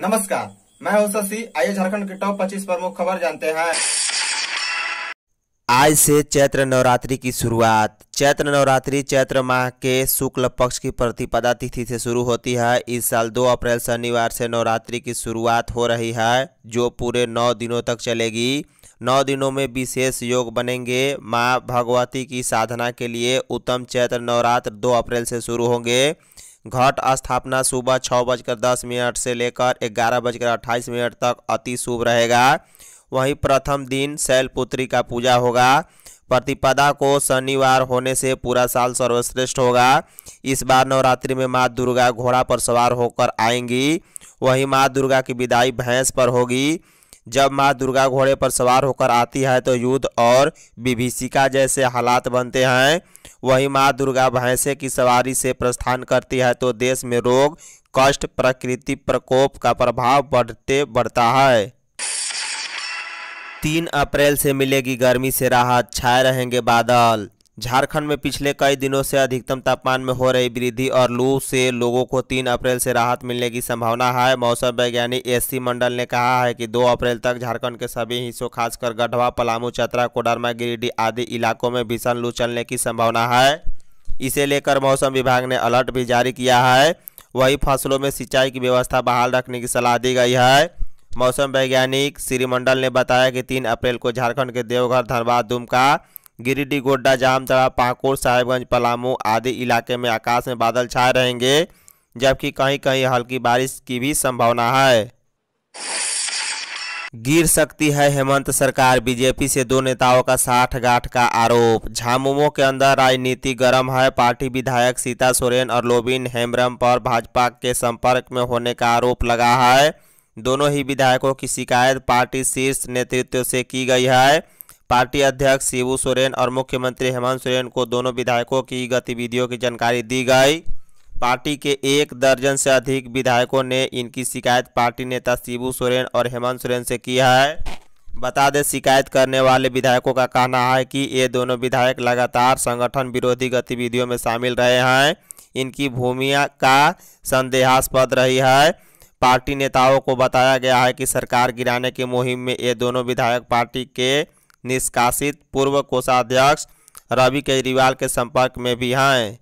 नमस्कार मैं हूं शशि आइए झारखंड के टॉप 25 प्रमुख खबर जानते हैं आज से चैत्र नवरात्रि की शुरुआत चैत्र नवरात्रि चैत्र माह के शुक्ल पक्ष की प्रतिपदा तिथि से शुरू होती है इस साल 2 अप्रैल शनिवार से नवरात्रि की शुरुआत हो रही है जो पूरे नौ दिनों तक चलेगी नौ दिनों में विशेष योग बनेंगे माँ भगवती की साधना के लिए उत्तम चैत्र नवरात्र 2 अप्रैल से शुरू होंगे घट स्थापना सुबह छः बजकर दस मिनट से लेकर ग्यारह बजकर अट्ठाईस मिनट तक अति शुभ रहेगा वहीं प्रथम दिन शैलपुत्री का पूजा होगा प्रतिपदा को शनिवार होने से पूरा साल सर्वश्रेष्ठ होगा इस बार नवरात्रि में माँ दुर्गा घोड़ा पर सवार होकर आएंगी वहीं माँ दुर्गा की विदाई भैंस पर होगी जब माँ दुर्गा घोड़े पर सवार होकर आती है तो युद्ध और विभीषिका जैसे हालात बनते हैं वही माँ दुर्गा भैंसे की सवारी से प्रस्थान करती है तो देश में रोग कष्ट प्रकृति प्रकोप का प्रभाव बढ़ते बढ़ता है तीन अप्रैल से मिलेगी गर्मी से राहत छाए रहेंगे बादल झारखंड में पिछले कई दिनों से अधिकतम तापमान में हो रही वृद्धि और लू से लोगों को 3 अप्रैल से राहत मिलने की संभावना है मौसम वैज्ञानिक एससी मंडल ने कहा है कि 2 अप्रैल तक झारखंड के सभी हिस्सों खासकर गढ़वा पलामू चतरा कोडरमा गिरिडीह आदि इलाकों में भीषण लू चलने की संभावना है इसे लेकर मौसम विभाग ने अलर्ट भी जारी किया है वही फसलों में सिंचाई की व्यवस्था बहाल रखने की सलाह दी गई है मौसम वैज्ञानिक श्रीमंडल ने बताया कि तीन अप्रैल को झारखंड के देवघर धनबाद दुमका गिरिडीह गोड्डा जामतड़ा पाकुड़ साहेबगंज पलामू आदि इलाके में आकाश में बादल छाए रहेंगे जबकि कहीं कहीं हल्की बारिश की भी संभावना है गिर सकती है हेमंत सरकार बीजेपी से दो नेताओं का साठ गांठ का आरोप झामुमो के अंदर राजनीति गर्म है पार्टी विधायक सीता सोरेन और लोबिन हेमरम पर भाजपा के संपर्क में होने का आरोप लगा है दोनों ही विधायकों की शिकायत पार्टी शीर्ष नेतृत्व से की गई है पार्टी अध्यक्ष शिबू सोरेन और मुख्यमंत्री हेमंत सोरेन को दोनों विधायकों की गतिविधियों की जानकारी दी गई पार्टी के एक दर्जन से अधिक विधायकों ने इनकी शिकायत पार्टी नेता शिवू सोरेन और हेमंत सोरेन से की है बता दें शिकायत करने वाले विधायकों का कहना है कि ये दोनों विधायक लगातार संगठन विरोधी गतिविधियों में शामिल रहे हैं इनकी भूमिका का संदेहास्पद रही है पार्टी नेताओं को बताया गया है कि सरकार गिराने की मुहिम में ये दोनों विधायक पार्टी के निष्कासित पूर्व कोषाध्यक्ष रवि केजरीवाल के संपर्क में भी हैं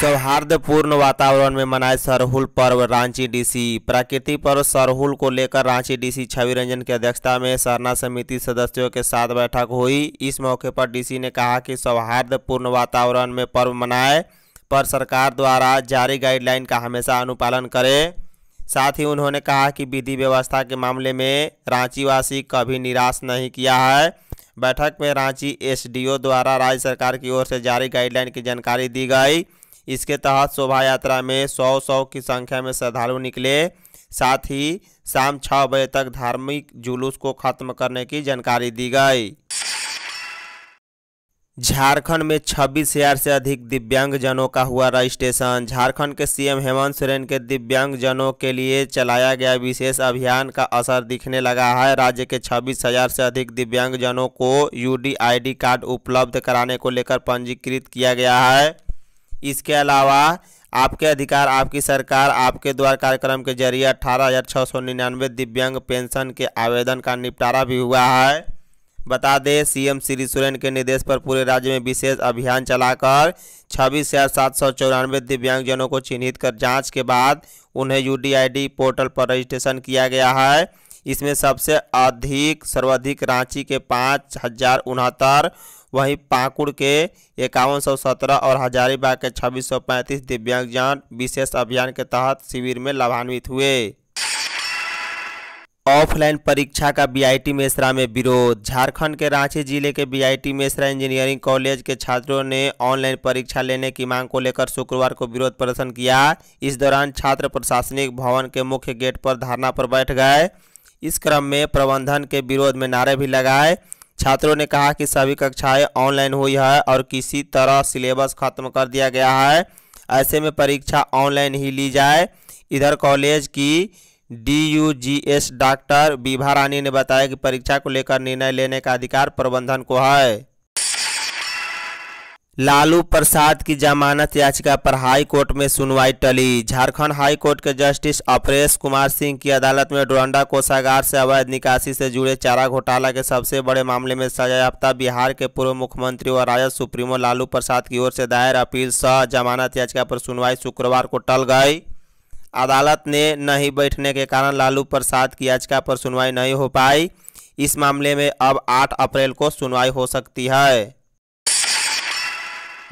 सौहार्दपूर्ण वातावरण में मनाए सरहुल पर्व रांची डीसी प्रकृति पर्व सरहुल को लेकर रांची डीसी छवि रंजन की अध्यक्षता में सरना समिति सदस्यों के साथ बैठक हुई इस मौके पर डीसी ने कहा कि सौहार्दपूर्ण वातावरण में पर्व मनाए पर सरकार द्वारा जारी गाइडलाइन का हमेशा अनुपालन करें साथ ही उन्होंने कहा कि विधि व्यवस्था के मामले में रांचीवासी कभी निराश नहीं किया है बैठक में रांची एसडीओ द्वारा राज्य सरकार की ओर से जारी गाइडलाइन की जानकारी दी गई इसके तहत शोभा यात्रा में सौ सौ की संख्या में श्रद्धालु निकले साथ ही शाम छः बजे तक धार्मिक जुलूस को खत्म करने की जानकारी दी गई झारखंड में छब्बीस हजार से अधिक दिव्यांगजनों का हुआ रजिस्ट्रेशन झारखंड के सीएम हेमंत सोरेन के दिव्यांगजनों के लिए चलाया गया विशेष अभियान का असर दिखने लगा है राज्य के छब्बीस हजार से अधिक दिव्यांगजनों को यूडीआईडी कार्ड उपलब्ध कराने को लेकर पंजीकृत किया गया है इसके अलावा आपके अधिकार आपकी सरकार आपके द्वार कार्यक्रम के जरिए अठारह दिव्यांग पेंशन के आवेदन का निपटारा भी हुआ है बता दें सीएम श्री सोरेन के निर्देश पर पूरे राज्य में विशेष अभियान चलाकर छब्बीस हज़ार सात सौ चौरानवे दिव्यांगजनों को चिन्हित कर जांच के बाद उन्हें यूडीआईडी पोर्टल पर रजिस्ट्रेशन किया गया है इसमें सबसे अधिक सर्वाधिक रांची के पाँच हज़ार उनहत्तर वहीं पाकुड़ के इक्यावन सौ सत्रह और हजारीबाग के छब्बीस सौ पैंतीस दिव्यांगजन विशेष अभियान के तहत शिविर में लाभान्वित हुए ऑफलाइन परीक्षा का बीआईटी मेसरा में विरोध झारखंड के रांची जिले के बीआईटी मेसरा इंजीनियरिंग कॉलेज के छात्रों ने ऑनलाइन परीक्षा लेने की मांग को लेकर शुक्रवार को विरोध प्रदर्शन किया इस दौरान छात्र प्रशासनिक भवन के मुख्य गेट पर धरना पर बैठ गए इस क्रम में प्रबंधन के विरोध में नारे भी लगाए छात्रों ने कहा कि सभी कक्षाएँ ऑनलाइन हुई है और किसी तरह सिलेबस खत्म कर दिया गया है ऐसे में परीक्षा ऑनलाइन ही ली जाए इधर कॉलेज की डीयूजीएस डॉक्टर विभा रानी ने बताया कि परीक्षा को लेकर निर्णय लेने का अधिकार प्रबंधन को है लालू प्रसाद की जमानत याचिका पर हाई कोर्ट में सुनवाई टली झारखंड हाई कोर्ट के जस्टिस अपरेश कुमार सिंह की अदालत में डोरंडा कोषागार से अवैध निकासी से जुड़े चारा घोटाला के सबसे बड़े मामले में सजायाफ्ता बिहार के पूर्व मुख्यमंत्री और राजद सुप्रीमो लालू प्रसाद की ओर से दायर अपील सह जमानत याचिका पर सुनवाई शुक्रवार को टल गई अदालत ने नहीं बैठने के कारण लालू प्रसाद की याचिका पर सुनवाई नहीं हो पाई इस मामले में अब 8 अप्रैल को सुनवाई हो सकती है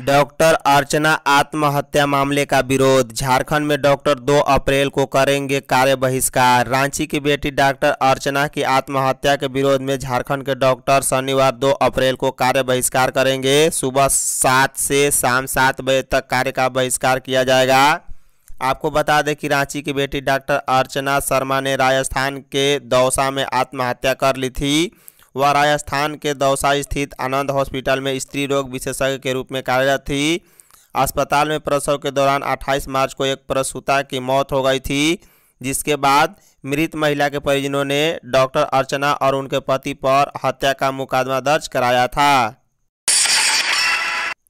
डॉक्टर अर्चना आत्महत्या मामले का विरोध झारखंड में डॉक्टर 2 अप्रैल को करेंगे कार्य बहिष्कार रांची की बेटी डॉक्टर अर्चना की आत्महत्या के विरोध में झारखंड के डॉक्टर शनिवार 2 अप्रैल को कार्य बहिष्कार करेंगे सुबह सात से शाम सात बजे तक कार्य का बहिष्कार किया जाएगा आपको बता दें कि रांची की बेटी डॉक्टर अर्चना शर्मा ने राजस्थान के दौसा में आत्महत्या कर ली थी वह राजस्थान के दौसा स्थित आनंद हॉस्पिटल में स्त्री रोग विशेषज्ञ के रूप में कार्यरत थी अस्पताल में प्रसव के दौरान 28 मार्च को एक प्रसूता की मौत हो गई थी जिसके बाद मृत महिला के परिजनों ने डॉक्टर अर्चना और उनके पति पर हत्या का मुकदमा दर्ज कराया था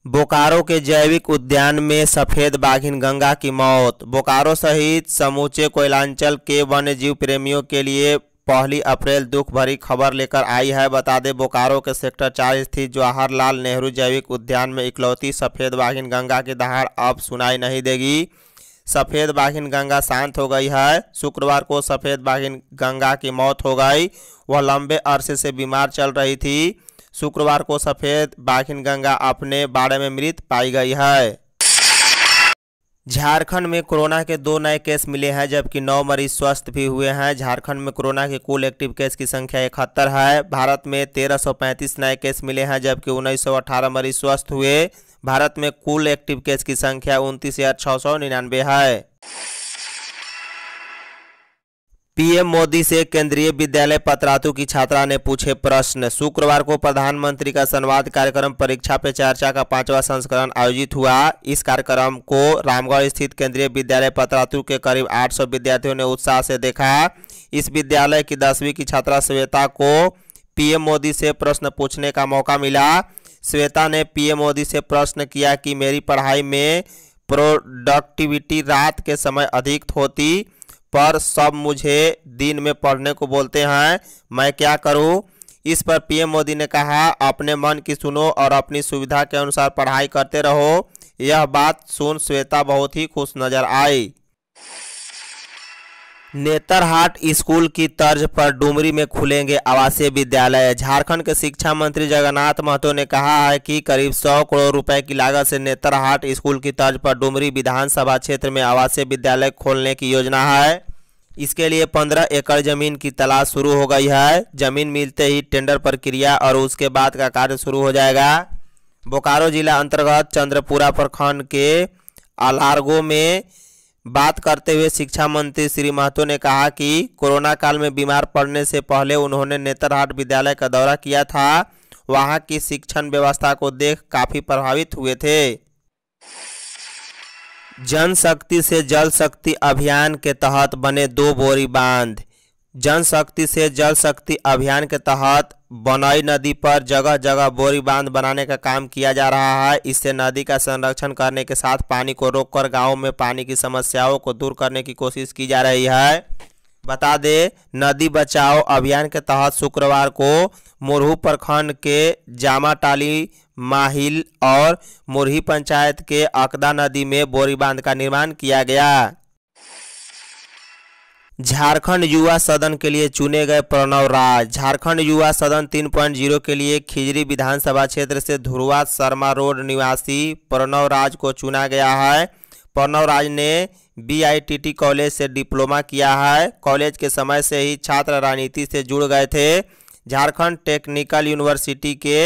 बोकारो के जैविक उद्यान में सफेद बाघिन गंगा की मौत बोकारो सहित समूचे कोयलांचल के वन्यजीव प्रेमियों के लिए पहली अप्रैल दुख भरी खबर लेकर आई है बता दें बोकारो के सेक्टर चार स्थित जवाहरलाल नेहरू जैविक उद्यान में इकलौती सफ़ेद बाघिन गंगा की दहाड़ अब सुनाई नहीं देगी सफ़ेद बाघिन गंगा शांत हो गई है शुक्रवार को सफ़ेद बाघिन गंगा की मौत हो गई वह लंबे अरसे से बीमार चल रही थी शुक्रवार को सफेद बाघिन गंगा अपने बाड़े में मृत पाई गई है झारखंड में कोरोना के दो नए केस मिले हैं जबकि नौ मरीज स्वस्थ भी हुए हैं झारखंड में कोरोना के कुल एक्टिव केस की संख्या इकहत्तर है भारत में 1335 नए केस मिले हैं जबकि 1918 मरीज स्वस्थ हुए भारत में कुल एक्टिव केस की संख्या उनतीस है पीएम मोदी से केंद्रीय विद्यालय पत्रातु की छात्रा ने पूछे प्रश्न शुक्रवार को प्रधानमंत्री का संवाद कार्यक्रम परीक्षा पे चर्चा का पांचवा संस्करण आयोजित हुआ इस कार्यक्रम को रामगढ़ स्थित केंद्रीय विद्यालय पत्रातु के करीब 800 विद्यार्थियों ने उत्साह से देखा इस विद्यालय की दसवीं की छात्रा श्वेता को पीएम मोदी से प्रश्न पूछने का मौका मिला श्वेता ने पीएम मोदी से प्रश्न किया कि मेरी पढ़ाई में प्रोडक्टिविटी रात के समय अधिक होती पर सब मुझे दिन में पढ़ने को बोलते हैं मैं क्या करूं इस पर पीएम मोदी ने कहा अपने मन की सुनो और अपनी सुविधा के अनुसार पढ़ाई करते रहो यह बात सुन श्वेता बहुत ही खुश नजर आई नेतरहाट स्कूल की तर्ज पर डुमरी में खुलेंगे आवासीय विद्यालय झारखंड के शिक्षा मंत्री जगन्नाथ महतो ने कहा है कि करीब 100 करोड़ रुपए की लागत से नेतरहाट स्कूल की तर्ज पर डुमरी विधानसभा क्षेत्र में आवासीय विद्यालय खोलने की योजना है इसके लिए 15 एकड़ जमीन की तलाश शुरू हो गई है जमीन मिलते ही टेंडर प्रक्रिया और उसके बाद का कार्य शुरू हो जाएगा बोकारो जिला अंतर्गत चंद्रपुरा प्रखंड के अलार्गो में बात करते हुए शिक्षा मंत्री श्री महतो ने कहा कि कोरोना काल में बीमार पड़ने से पहले उन्होंने नेतरहाट विद्यालय का दौरा किया था वहां की शिक्षण व्यवस्था को देख काफ़ी प्रभावित हुए थे जन शक्ति से जल शक्ति अभियान के तहत बने दो बोरी बांध जन शक्ति से जल शक्ति अभियान के तहत बनाई नदी पर जगह जगह बोरी बांध बनाने का काम किया जा रहा है इससे नदी का संरक्षण करने के साथ पानी को रोककर गाँव में पानी की समस्याओं को दूर करने की कोशिश की जा रही है बता दें नदी बचाओ अभियान के तहत शुक्रवार को मुरहू प्रखंड के जामाटाली माहिल और मुरही पंचायत के अकदा नदी में बोरी बांध का निर्माण किया गया झारखंड युवा सदन के लिए चुने गए प्रणव राज झारखंड युवा सदन 3.0 के लिए खिजरी विधानसभा क्षेत्र से ध्रुवा शर्मा रोड निवासी प्रणव राज को चुना गया है प्रणव राज ने बीआईटीटी कॉलेज से डिप्लोमा किया है कॉलेज के समय से ही छात्र राजनीति से जुड़ गए थे झारखंड टेक्निकल यूनिवर्सिटी के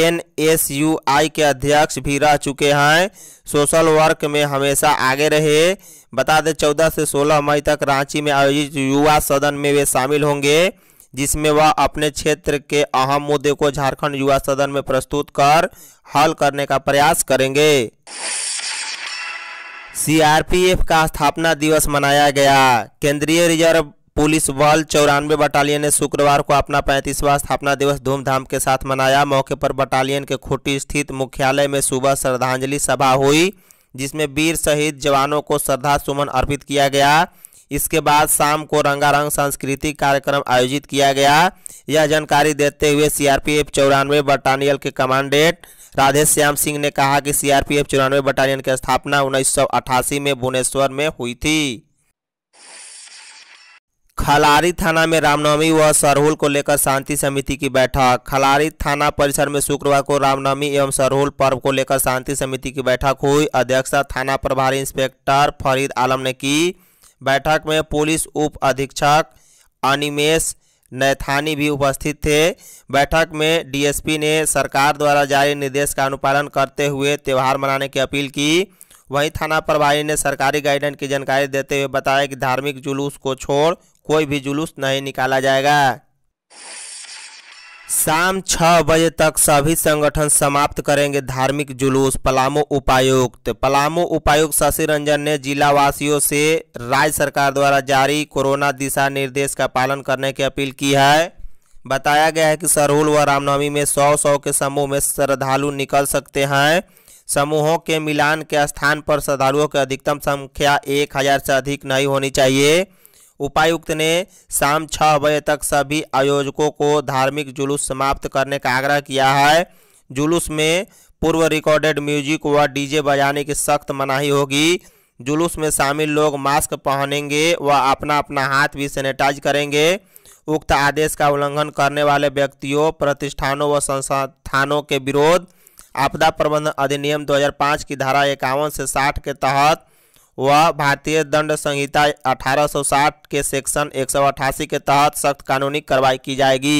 एन एस यू आई के अध्यक्ष भी रह चुके हैं सोशल वर्क में हमेशा आगे रहे बता दें चौदह से सोलह मई तक रांची में आयोजित युवा सदन में वे शामिल होंगे जिसमें वह अपने क्षेत्र के अहम मुद्दे को झारखंड युवा सदन में प्रस्तुत कर हल करने का प्रयास करेंगे सीआरपीएफ का स्थापना दिवस मनाया गया केंद्रीय रिजर्व पुलिस बल चौरानवे बटालियन ने शुक्रवार को अपना पैंतीसवां स्थापना दिवस धूमधाम के साथ मनाया मौके पर बटालियन के खुटी स्थित मुख्यालय में सुबह श्रद्धांजलि सभा हुई जिसमें वीर शहीद जवानों को श्रद्धा सुमन अर्पित किया गया इसके बाद शाम को रंगारंग सांस्कृतिक कार्यक्रम आयोजित किया गया यह जानकारी देते हुए सीआरपीएफ चौरानवे बटालियन के कमांडेंट राधे श्याम सिंह ने कहा कि सीआरपीएफ चौरानवे बटालियन की स्थापना उन्नीस में भुवनेश्वर में हुई थी खलारी थाना में रामनवमी व सरहुल को लेकर शांति समिति की बैठक खलारी थाना परिसर में शुक्रवार को रामनवमी एवं सरहुल पर्व को लेकर शांति समिति की बैठक हुई अध्यक्षता थाना प्रभारी इंस्पेक्टर फरीद आलम ने की बैठक में पुलिस उप अधीक्षक अनिमेश नैथानी भी उपस्थित थे बैठक में डीएसपी ने सरकार द्वारा जारी निर्देश का अनुपालन करते हुए त्यौहार मनाने की अपील की वहीं थाना प्रभारी ने सरकारी गाइडलाइन की जानकारी देते हुए बताया कि धार्मिक जुलूस को छोड़ कोई भी जुलूस नहीं निकाला जाएगा शाम छह बजे तक सभी संगठन समाप्त करेंगे धार्मिक जुलूस पलामू उपायुक्त पलामू उपायुक्त शशि रंजन ने जिलावासियों से राज्य सरकार द्वारा जारी कोरोना दिशा निर्देश का पालन करने की अपील की है बताया गया है कि सरहुल व रामनवमी में सौ सौ के समूह में श्रद्धालु निकल सकते हैं समूहों के मिलान के स्थान पर श्रद्धालुओं की अधिकतम संख्या एक हज़ार से अधिक नहीं होनी चाहिए उपायुक्त ने शाम छः बजे तक सभी आयोजकों को धार्मिक जुलूस समाप्त करने का आग्रह किया है जुलूस में पूर्व रिकॉर्डेड म्यूजिक व डीजे बजाने की सख्त मनाही होगी जुलूस में शामिल लोग मास्क पहनेंगे व अपना अपना हाथ भी सैनिटाइज करेंगे उक्त आदेश का उल्लंघन करने वाले व्यक्तियों प्रतिष्ठानों व संस्थानों के विरोध आपदा प्रबंधन अधिनियम 2005 की धारा इक्यावन से 60 के तहत वह भारतीय दंड संहिता 1860 के सेक्शन एक के तहत सख्त कानूनी कार्रवाई की जाएगी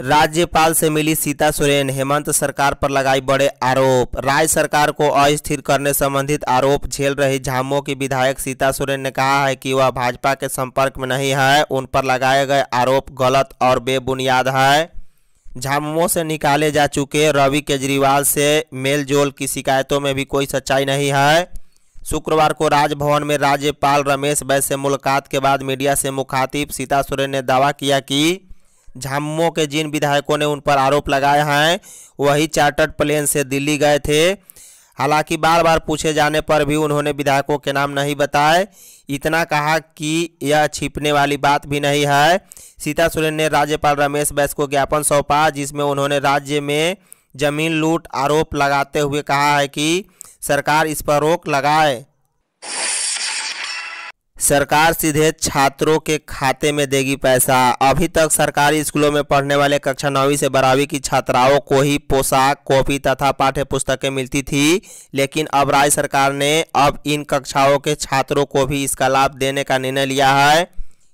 राज्यपाल से मिली सीता सोरेन हेमंत सरकार पर लगाई बड़े आरोप राज्य सरकार को अस्थिर करने संबंधित आरोप झेल रही झामो की विधायक सीता सोरेन ने कहा है कि वह भाजपा के संपर्क में नहीं है उन पर लगाए गए आरोप गलत और बेबुनियाद है झामुमो से निकाले जा चुके रवि केजरीवाल से मेलजोल की शिकायतों में भी कोई सच्चाई नहीं है शुक्रवार को राजभवन में राज्यपाल रमेश बैस से मुलाकात के बाद मीडिया से मुखातिब सीता सोरेन ने दावा किया कि झामुमो के जिन विधायकों ने उन पर आरोप लगाए हैं वही चार्टर्ड प्लेन से दिल्ली गए थे हालांकि बार बार पूछे जाने पर भी उन्होंने विधायकों के नाम नहीं बताए इतना कहा कि यह छिपने वाली बात भी नहीं है सीता सोरेन ने राज्यपाल रमेश बैस को ज्ञापन सौंपा जिसमें उन्होंने राज्य में जमीन लूट आरोप लगाते हुए कहा है कि सरकार इस पर रोक लगाए सरकार सीधे छात्रों के खाते में देगी पैसा अभी तक सरकारी स्कूलों में पढ़ने वाले कक्षा नौवीं से बारहवीं की छात्राओं को ही पोशाक कॉपी तथा पाठ्य पुस्तकें मिलती थी लेकिन अब राज्य सरकार ने अब इन कक्षाओं के छात्रों को भी इसका लाभ देने का निर्णय लिया है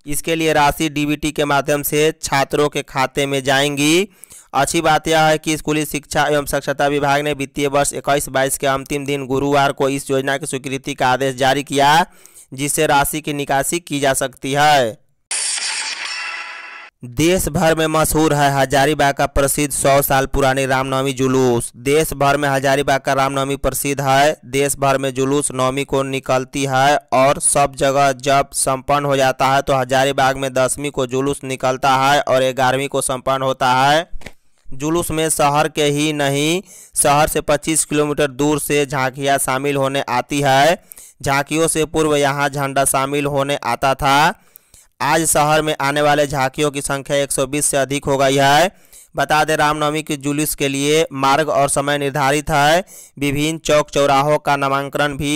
इसके लिए राशि डी के माध्यम से छात्रों के खाते में जाएंगी अच्छी बात यह है कि स्कूली शिक्षा एवं साक्षरता विभाग ने वित्तीय वर्ष इक्कीस बाईस के अंतिम दिन गुरुवार को इस योजना की स्वीकृति का आदेश जारी किया जिससे राशि की निकासी की जा सकती है देश भर में मशहूर है हजारीबाग का प्रसिद्ध सौ साल पुरानी रामनवमी जुलूस देश भर में हजारीबाग का रामनवमी प्रसिद्ध है देश भर में जुलूस नवमी को निकलती है और सब जगह जब संपन्न हो जाता है तो हजारीबाग में दसवीं को जुलूस निकलता है और ग्यारहवीं को संपन्न होता है जुलूस में शहर के ही नहीं शहर से 25 किलोमीटर दूर से झांकियां शामिल होने आती है झांकियों से पूर्व यहां झंडा शामिल होने आता था आज शहर में आने वाले झांकियों की संख्या 120 से अधिक हो गई है बता दें रामनवमी की जुलूस के लिए मार्ग और समय निर्धारित है विभिन्न चौक चौराहों का नामांकन भी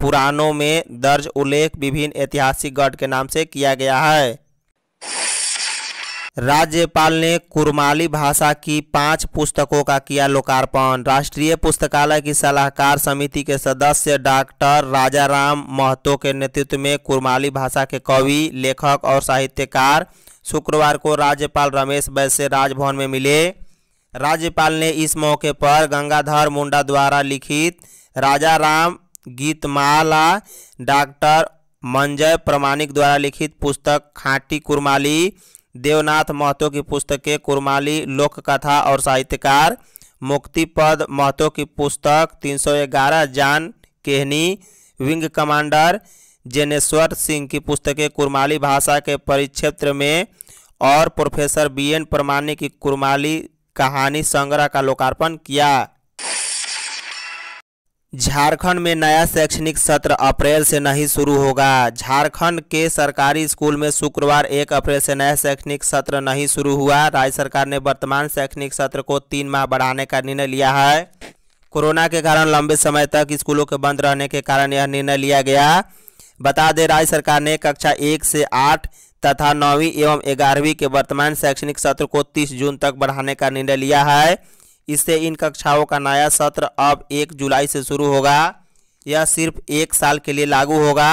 पुरानों में दर्ज उल्लेख विभिन्न ऐतिहासिक गढ़ के नाम से किया गया है राज्यपाल ने कुरमाली भाषा की पांच पुस्तकों का किया लोकार्पण राष्ट्रीय पुस्तकालय की सलाहकार समिति के सदस्य डॉक्टर राजाराम महतो के नेतृत्व में कुरमाली भाषा के कवि लेखक और साहित्यकार शुक्रवार को राज्यपाल रमेश बैस राजभवन में मिले राज्यपाल ने इस मौके पर गंगाधर मुंडा द्वारा लिखित राजा राम गीतमाला डॉक्टर मंजय प्रमाणिक द्वारा लिखित पुस्तक खाटी कुरमाली देवनाथ महतो की पुस्तकें कुरमाली लोक कथा और साहित्यकार मुक्तिपद महतो की पुस्तक 311 जान केहनी विंग कमांडर जेनेश्वर सिंह की पुस्तकें कुरमाली भाषा के परिक्षेत्र में और प्रोफेसर बी एन परमानी की कुरमाली कहानी संग्रह का लोकार्पण किया झारखंड में नया शैक्षणिक सत्र अप्रैल से नहीं शुरू होगा झारखंड के सरकारी स्कूल में शुक्रवार एक अप्रैल से नया शैक्षणिक सत्र नहीं शुरू हुआ राज्य सरकार ने वर्तमान शैक्षणिक सत्र को तीन माह बढ़ाने का निर्णय लिया है कोरोना के कारण लंबे समय तक स्कूलों के बंद रहने के कारण यह निर्णय लिया गया बता दें राज्य सरकार ने कक्षा एक से आठ तथा नौवीं एवं ग्यारहवीं के वर्तमान शैक्षणिक सत्र को तीस जून तक बढ़ाने का निर्णय लिया है इससे इन कक्षाओं का नया सत्र अब एक जुलाई से शुरू होगा यह सिर्फ एक साल के लिए लागू होगा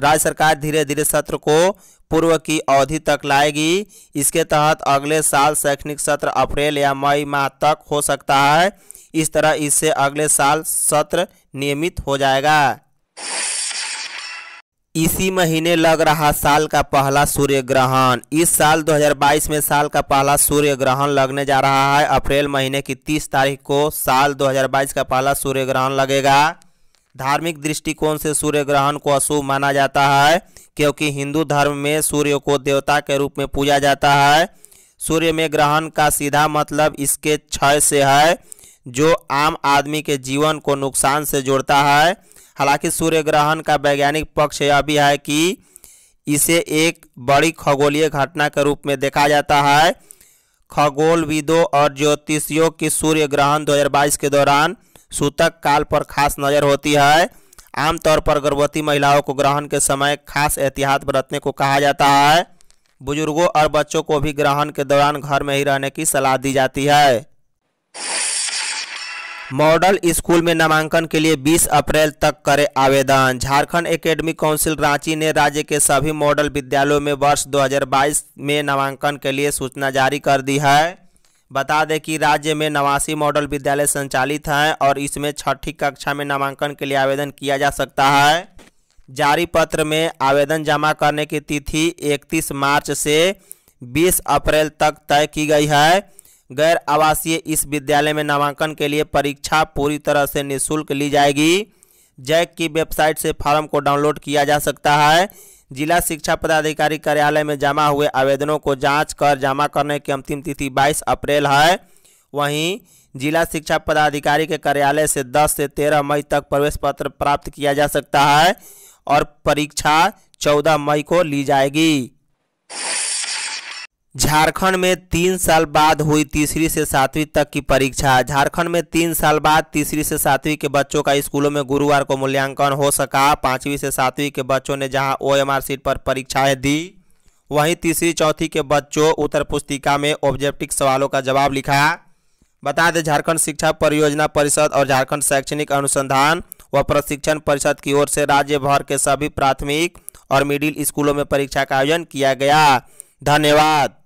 राज्य सरकार धीरे धीरे सत्र को पूर्व की अवधि तक लाएगी इसके तहत अगले साल शैक्षणिक सत्र अप्रैल या मई माह तक हो सकता है इस तरह इससे अगले साल सत्र नियमित हो जाएगा इसी महीने लग रहा साल का पहला सूर्य ग्रहण इस साल 2022 में साल का पहला सूर्य ग्रहण लगने जा रहा है अप्रैल महीने की 30 तारीख को साल 2022 का पहला सूर्य ग्रहण लगेगा धार्मिक दृष्टिकोण से सूर्य ग्रहण को अशुभ माना जाता है क्योंकि हिंदू धर्म में सूर्य को देवता के रूप में पूजा जाता है सूर्य में ग्रहण का सीधा मतलब इसके क्षय से है जो आम आदमी के जीवन को नुकसान से जोड़ता है हालांकि सूर्य ग्रहण का वैज्ञानिक पक्ष यह भी है कि इसे एक बड़ी खगोलीय घटना के रूप में देखा जाता है खगोलविदों और ज्योतिषियों की सूर्य ग्रहण 2022 के दौरान सूतक काल पर खास नज़र होती है आमतौर पर गर्भवती महिलाओं को ग्रहण के समय खास एहतियात बरतने को कहा जाता है बुजुर्गों और बच्चों को भी ग्रहण के दौरान घर में ही रहने की सलाह दी जाती है मॉडल स्कूल में नामांकन के लिए 20 अप्रैल तक करें आवेदन झारखंड एकेडमी काउंसिल रांची ने राज्य के सभी मॉडल विद्यालयों में वर्ष 2022 में नामांकन के लिए सूचना जारी कर दी है बता दें कि राज्य में नवासी मॉडल विद्यालय संचालित हैं और इसमें छठी कक्षा में नामांकन के लिए आवेदन किया जा सकता है जारी पत्र में आवेदन जमा करने की तिथि इकतीस मार्च से बीस अप्रैल तक तय की गई है गैर आवासीय इस विद्यालय में नामांकन के लिए परीक्षा पूरी तरह से निःशुल्क ली जाएगी जैक की वेबसाइट से फॉर्म को डाउनलोड किया जा सकता है जिला शिक्षा पदाधिकारी कार्यालय में जमा हुए आवेदनों को जांच कर जमा करने की अंतिम तिथि 22 अप्रैल है वहीं जिला शिक्षा पदाधिकारी के कार्यालय से 10 से 13 मई तक प्रवेश पत्र प्राप्त किया जा सकता है और परीक्षा 14 मई को ली जाएगी झारखंड में तीन साल बाद हुई तीसरी से सातवीं तक की परीक्षा झारखंड में तीन साल बाद तीसरी से सातवीं के बच्चों का स्कूलों में गुरुवार को मूल्यांकन हो सका पांचवीं से सातवीं के बच्चों ने जहां ओएमआर सीट पर परीक्षाएं दी वहीं तीसरी चौथी के बच्चों उत्तर पुस्तिका में ऑब्जेक्टिव सवालों का जवाब लिखा बता दें झारखंड शिक्षा परियोजना परिषद और झारखंड शैक्षणिक अनुसंधान व प्रशिक्षण परिषद की ओर से राज्य भर के सभी प्राथमिक और मिडिल स्कूलों में परीक्षा का आयोजन किया गया धन्यवाद